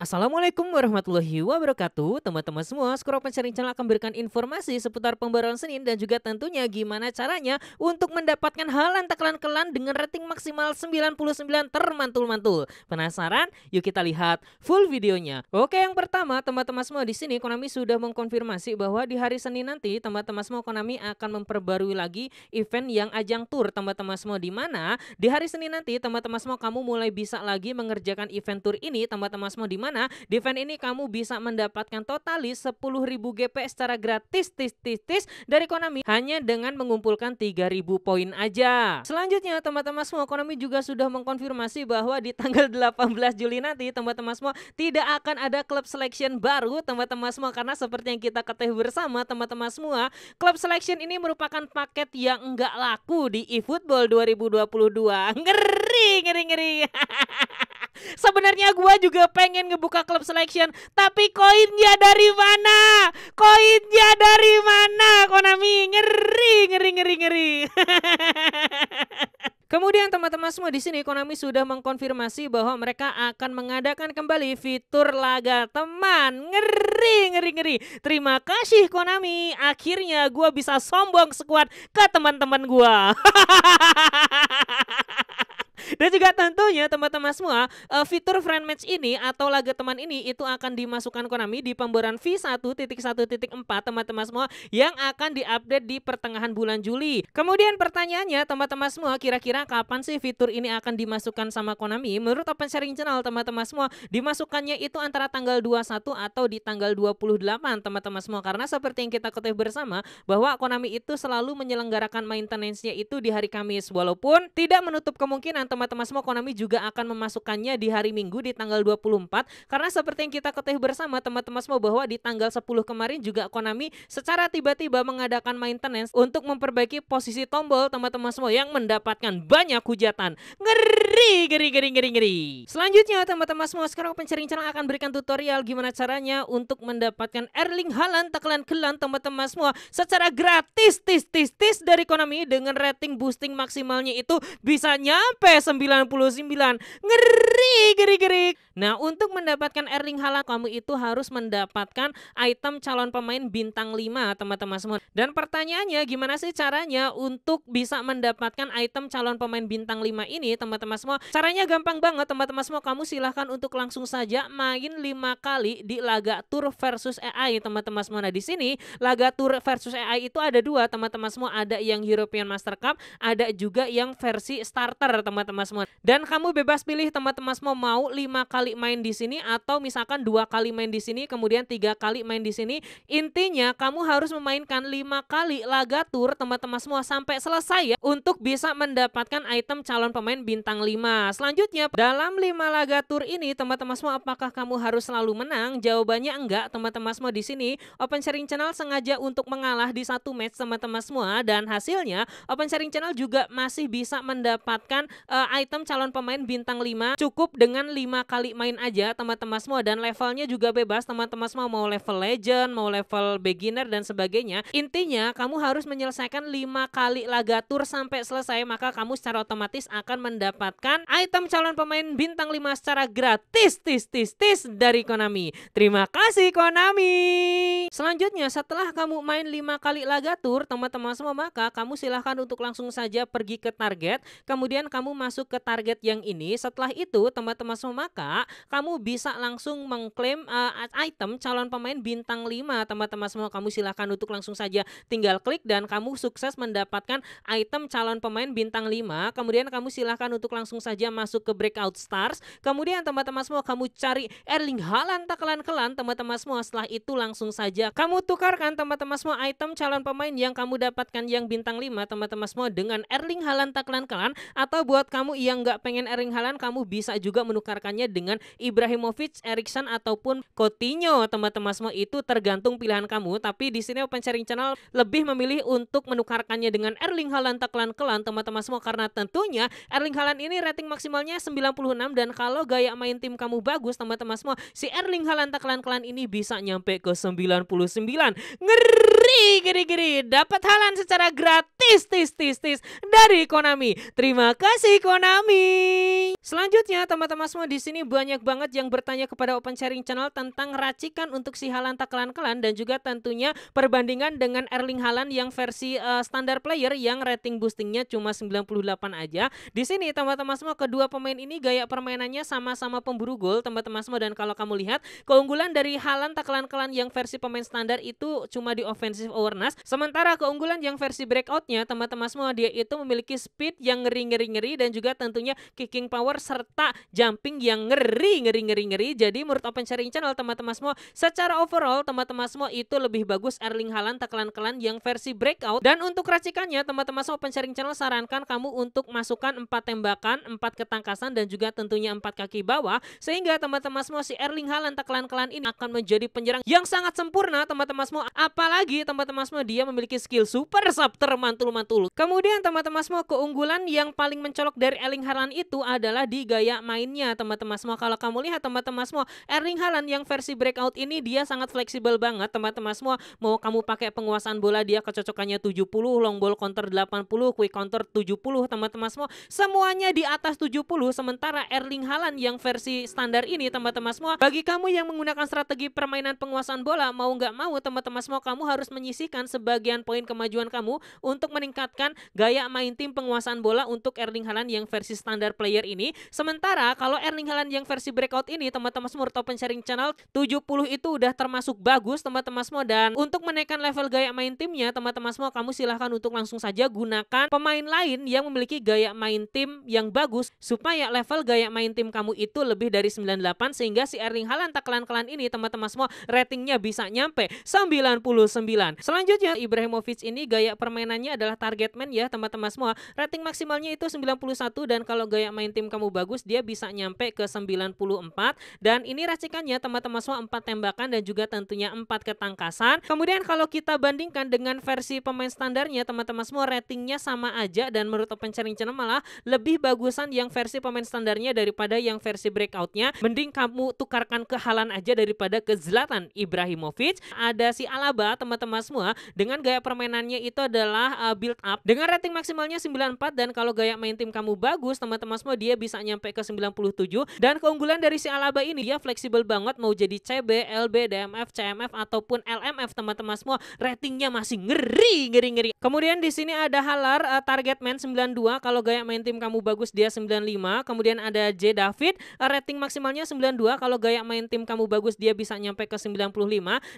Assalamualaikum warahmatullahi wabarakatuh Teman-teman semua, Skoro Pencaring Channel akan berikan informasi seputar pembaruan Senin Dan juga tentunya gimana caranya untuk mendapatkan halan tekelan kelan dengan rating maksimal 99 termantul-mantul Penasaran? Yuk kita lihat full videonya Oke yang pertama, teman-teman semua di sini Konami sudah mengkonfirmasi bahwa di hari Senin nanti Teman-teman semua Konami akan memperbarui lagi event yang ajang tour teman-teman semua di mana di hari Senin nanti teman-teman semua kamu mulai bisa lagi mengerjakan event tour ini teman-teman semua di mana mana di event ini kamu bisa mendapatkan totali ribu GP secara gratis tis tis tis dari Konami hanya dengan mengumpulkan 3.000 poin aja. Selanjutnya teman-teman semua Konami juga sudah mengkonfirmasi bahwa di tanggal 18 Juli nanti teman-teman semua tidak akan ada klub selection baru teman-teman semua karena seperti yang kita ketahui bersama teman-teman semua klub selection ini merupakan paket yang enggak laku di eFootball 2022. Ngeri ngeri ngeri. Sebenarnya gue juga pengen ngebuka klub selection, tapi koinnya dari mana? Koinnya dari mana? Konami ngeri, ngeri, ngeri, ngeri. Kemudian teman-teman semua di sini Konami sudah mengkonfirmasi bahwa mereka akan mengadakan kembali fitur laga teman. Ngeri, ngeri, ngeri. Terima kasih Konami. Akhirnya gue bisa sombong sekuat ke teman-teman gue. Dan juga tentunya teman-teman semua, uh, fitur friend match ini atau laga teman ini itu akan dimasukkan Konami di pemberan V1.1.4 teman-teman semua yang akan diupdate di pertengahan bulan Juli. Kemudian pertanyaannya teman-teman semua, kira-kira kapan sih fitur ini akan dimasukkan sama Konami? Menurut Open Sharing Channel teman-teman semua, dimasukkannya itu antara tanggal 21 atau di tanggal 28 teman-teman semua karena seperti yang kita ketahui bersama bahwa Konami itu selalu menyelenggarakan maintenance-nya itu di hari Kamis walaupun tidak menutup kemungkinan teman teman-teman semua Konami juga akan memasukkannya di hari Minggu di tanggal 24 karena seperti yang kita ketahui bersama teman-teman semua bahwa di tanggal 10 kemarin juga Konami secara tiba-tiba mengadakan maintenance untuk memperbaiki posisi tombol teman-teman semua yang mendapatkan banyak hujatan. Ngeri, ngeri, ngeri, ngeri, ngeri. Selanjutnya teman-teman semua sekarang pencari channel akan berikan tutorial gimana caranya untuk mendapatkan Erling Haaland tekelan kelan teman-teman semua secara gratis tis tis tis dari Konami dengan rating boosting maksimalnya itu bisa nyampe Ngeri, geri, geri. Nah, untuk mendapatkan Erling Haaland kamu itu harus mendapatkan item calon pemain bintang 5, teman-teman semua. Dan pertanyaannya gimana sih caranya untuk bisa mendapatkan item calon pemain bintang 5 ini, teman-teman semua? Caranya gampang banget, teman-teman semua. Kamu silahkan untuk langsung saja main 5 kali di laga Tour versus AI, teman-teman semua. Nah, di sini laga Tour versus AI itu ada dua, teman-teman semua. Ada yang European Master Cup, ada juga yang versi starter, teman-teman teman Dan kamu bebas pilih teman-teman semua mau lima kali main di sini atau misalkan dua kali main di sini, kemudian tiga kali main di sini. Intinya kamu harus memainkan lima kali laga tur teman-teman semua sampai selesai ya untuk bisa mendapatkan item calon pemain bintang 5. Selanjutnya dalam lima laga tur ini teman-teman semua apakah kamu harus selalu menang? Jawabannya enggak teman-teman semua di sini. Open Sharing Channel sengaja untuk mengalah di satu match teman-teman semua dan hasilnya Open Sharing Channel juga masih bisa mendapatkan uh, item calon pemain bintang 5 cukup dengan 5 kali main aja teman-teman semua dan levelnya juga bebas teman-teman semua mau level legend, mau level beginner dan sebagainya. Intinya kamu harus menyelesaikan 5 kali laga tour sampai selesai maka kamu secara otomatis akan mendapatkan item calon pemain bintang 5 secara gratis tis tis tis dari Konami. Terima kasih Konami. Selanjutnya setelah kamu main 5 kali laga tour teman-teman semua maka kamu silahkan untuk langsung saja pergi ke target kemudian kamu masuk masuk ke target yang ini, setelah itu teman-teman semua maka kamu bisa langsung mengklaim uh, item calon pemain bintang 5 teman-teman semua kamu silahkan untuk langsung saja tinggal klik dan kamu sukses mendapatkan item calon pemain bintang 5 kemudian kamu silahkan untuk langsung saja masuk ke breakout stars kemudian teman-teman semua kamu cari Erling Haaland tak kelan teman-teman semua setelah itu langsung saja kamu tukarkan teman-teman semua item calon pemain yang kamu dapatkan yang bintang 5 teman-teman semua dengan Erling Haaland kelan kelan atau buat kamu kamu yang nggak pengen Erling Haaland, kamu bisa juga menukarkannya dengan Ibrahimovic, Erikson ataupun Coutinho. Teman-teman semua itu tergantung pilihan kamu. Tapi di sini Open Sharing Channel lebih memilih untuk menukarkannya dengan Erling Haaland taklan kelan teman-teman semua karena tentunya Erling Haaland ini rating maksimalnya 96 dan kalau gaya main tim kamu bagus teman-teman semua si Erling Haaland taklan kelan ini bisa nyampe ke 99. Ngeri geri-geri dapat Haaland secara gratis tis tis tis tis dari Konami. Terima kasih Konami. Selanjutnya teman-teman semua di sini banyak banget yang bertanya kepada Open Sharing Channel tentang racikan untuk si Halan takelan-kelan dan juga tentunya perbandingan dengan Erling Halan yang versi uh, standar player yang rating boostingnya cuma 98 aja. Di sini teman-teman semua kedua pemain ini gaya permainannya sama-sama pemburu gol teman-teman semua dan kalau kamu lihat keunggulan dari Halan takelan-kelan yang versi pemain standar itu cuma di offensive awareness sementara keunggulan yang versi breakout Menurutnya teman-teman semua dia itu memiliki speed yang ngeri-ngeri-ngeri dan juga tentunya kicking power serta jumping yang ngeri-ngeri-ngeri-ngeri. Jadi menurut Open Sharing Channel teman-teman semua secara overall teman-teman semua itu lebih bagus Erling Haaland tekelan-kelan yang versi breakout. Dan untuk racikannya teman-teman semua Open Sharing Channel sarankan kamu untuk masukkan empat tembakan, empat ketangkasan dan juga tentunya empat kaki bawah sehingga teman-teman semua si Erling Haaland tekelan-kelan ini akan menjadi penyerang yang sangat sempurna teman-teman semua. Apalagi teman-teman semua dia memiliki skill super sub termantul mantul-mantul. Kemudian teman-teman semua keunggulan yang paling mencolok dari Erling Haaland itu adalah di gaya mainnya teman-teman semua. Kalau kamu lihat teman-teman semua Erling Haaland yang versi breakout ini dia sangat fleksibel banget teman-teman semua. Mau kamu pakai penguasaan bola dia kecocokannya 70, long ball counter 80, quick counter 70 teman-teman semua. Semuanya di atas 70 sementara Erling Haaland yang versi standar ini teman-teman semua bagi kamu yang menggunakan strategi permainan penguasaan bola mau nggak mau teman-teman semua kamu harus menyisihkan sebagian poin kemajuan kamu untuk untuk meningkatkan gaya main tim penguasaan bola untuk Erling Haaland yang versi standar player ini. Sementara kalau Erling Haaland yang versi breakout ini teman-teman semua Top Sharing Channel 70 itu udah termasuk bagus teman-teman semua dan untuk menaikkan level gaya main timnya teman-teman semua kamu silahkan untuk langsung saja gunakan pemain lain yang memiliki gaya main tim yang bagus supaya level gaya main tim kamu itu lebih dari 98 sehingga si Erling Haaland kelan kelan ini teman-teman semua ratingnya bisa nyampe 99. Selanjutnya Ibrahimovic ini gaya permainannya adalah target man ya teman-teman semua. Rating maksimalnya itu 91 dan kalau gaya main tim kamu bagus dia bisa nyampe ke 94 dan ini racikannya teman-teman semua empat tembakan dan juga tentunya empat ketangkasan. Kemudian kalau kita bandingkan dengan versi pemain standarnya teman-teman semua ratingnya sama aja dan menurut Open Challenge malah lebih bagusan yang versi pemain standarnya daripada yang versi breakoutnya. Mending kamu tukarkan ke Halan aja daripada ke Zlatan Ibrahimovic. Ada si Alaba teman-teman semua dengan gaya permainannya itu adalah uh, build up dengan rating maksimalnya 94 dan kalau gaya main tim kamu bagus teman-teman semua dia bisa nyampe ke 97 dan keunggulan dari si Alaba ini dia fleksibel banget mau jadi CB, LB, DMF, CMF ataupun LMF teman-teman semua ratingnya masih ngeri ngeri ngeri. Kemudian di sini ada Halar uh, target man 92 kalau gaya main tim kamu bagus dia 95. Kemudian ada J David uh, rating maksimalnya 92 kalau gaya main tim kamu bagus dia bisa nyampe ke 95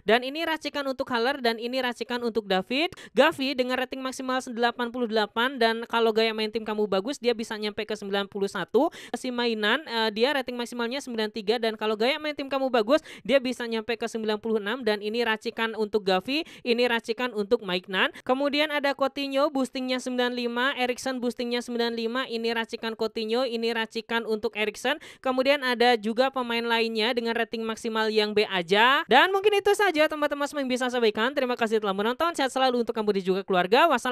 dan ini racikan untuk Halar dan ini racikan untuk David. Gavi dengan rating maksimal maksimal 88 dan kalau gaya main tim kamu bagus dia bisa nyampe ke 91. Si mainan uh, dia rating maksimalnya 93 dan kalau gaya main tim kamu bagus dia bisa nyampe ke 96 dan ini racikan untuk Gavi, ini racikan untuk Maiknan, Kemudian ada Coutinho boostingnya 95, Erikson boostingnya 95, ini racikan Coutinho, ini racikan untuk Erikson. Kemudian ada juga pemain lainnya dengan rating maksimal yang B aja. Dan mungkin itu saja teman-teman semua yang bisa sampaikan. Terima kasih telah menonton. Sehat selalu untuk kamu dan juga keluarga. Wassalam